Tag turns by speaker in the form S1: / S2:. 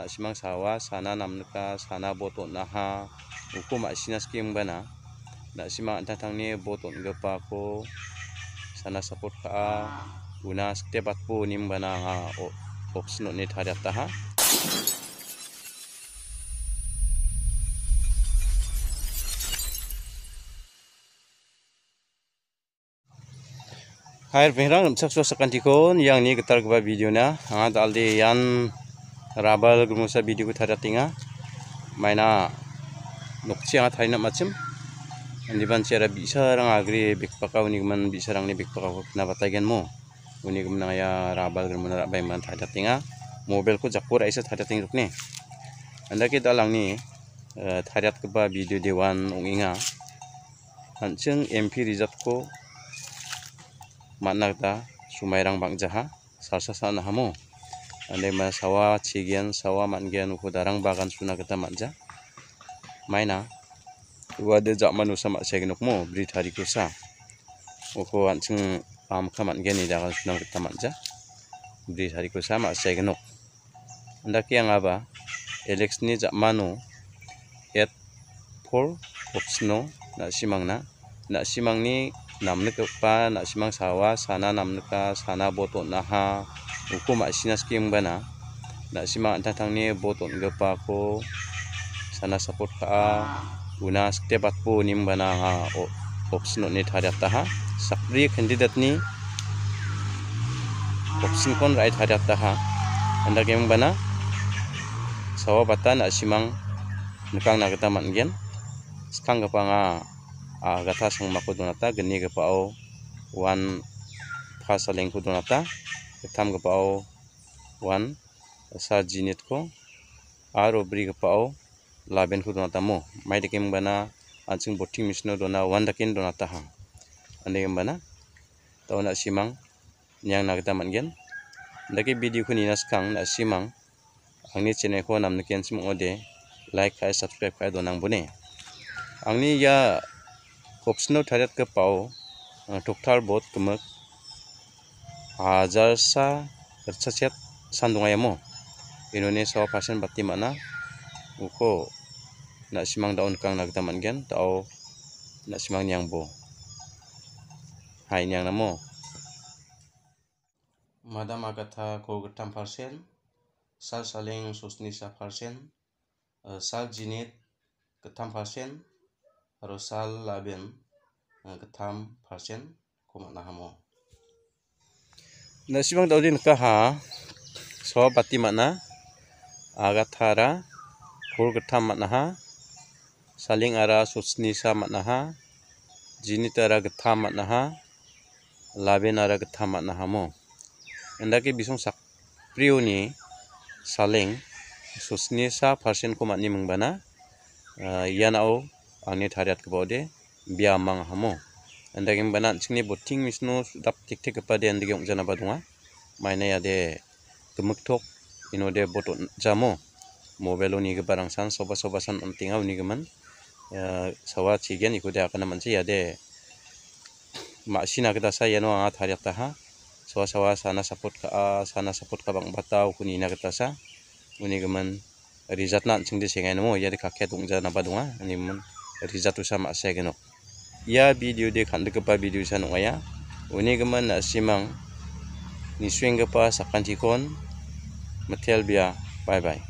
S1: na simang sawa sana namnuka sana botot naha uku mak sinas kim bana na simang tatang ni botot gepa ko sana support ka guna stebat pu nim bana ha option ni thada taha Hai, pengrang, saksu sekantikon yang ini getar kebab video na, hangat aldi yang rabal gumusa video ku thara tinga maina nokchianga macem andi andiban chera bisa rang agri pakau ni guman bisa rang ni pakau ku batai batagen mo guman ya rabal gumuna rabai man thara tinga mobilku ku jakpur aisa tinga ting ni anda ke dalang ni eh, thariat ku ba video dewan inga hanceng MP rizat ko sumai rang sumairang jaha salsa sana hamu ande ma sawa chigian sawa mangian uku darang bagan suna kita manja maina wade jak manu sama segin mo beri hari kusa uku anjing pam kaman geni dakan suna kita manja beri hari kusa mak segin Anda andak yang apa elex ni jak manu at four opsno nak simang na nak simang ni namnek pa nak simang sawa sana namnek sana botok naha uku mak sinas bana, ah. nak simak tentang ni botong gepa ko sana support ka ah. guna setiap at ni bana ah, ha option ni thadap ta ha sakri kandidat ni option kon rai thadap ha anda kim bana, sawa bata nak simang nukang nagata mangen Sekang gepa nga agata sang makudunata geni gepa o oh. wan pasalengku donata tam gapa wan sa jinit ko aro bri gapa o laben ko donata mo mai dekem bana anjing botting misno dona wan dakin donata ha ande bana tawana simang nyang nagta mangen daki video ko ninas kang na simang angni channel ko namne ken sim ode like kai subscribe kai donang bune angni ya optional tharat ka pau tokthal bot kemak hajarsa sandung sandungayamo mo Indonesia pasien bati mana uko nak simang daun kang taman gen tau, nak simang yang bo hai yang namo madam agatha ko gertam pasien sal saling susni sa pasien eh, sal jinit ketam pasien, harus sal laben ketam eh, pasien, ko manahamo nasibang daudin ha, so pati makna agathara khul gatham makna ha saling ara susni sa makna ha jinitara ara gatham makna ha laben gatham makna ha mo endaki bisong sak prioni saling susni sa persen ko makni mengbana ah, yanao angni thariat kebode biamang hamo anda kini bana cikni botting misno dap tik tik kepada anda andagi jana badunga maina ya de gemuk tok ino de botot jamo mobile ni ke barang san soba soba san ontinga uni geman ya, sawa cikian ikut de si manci ya de masina kita saya no angat hari taha sawa sawa sana support ka ah, sana support ka bang batau kuni na kita sa uni keman rizat nan chingdi sengai no ya de kakek tung jana badunga rizat usah mak sama no ya video de kan de video sana ngaya uni geman na simang ni swing kepa sakan tikon metel bia bye bye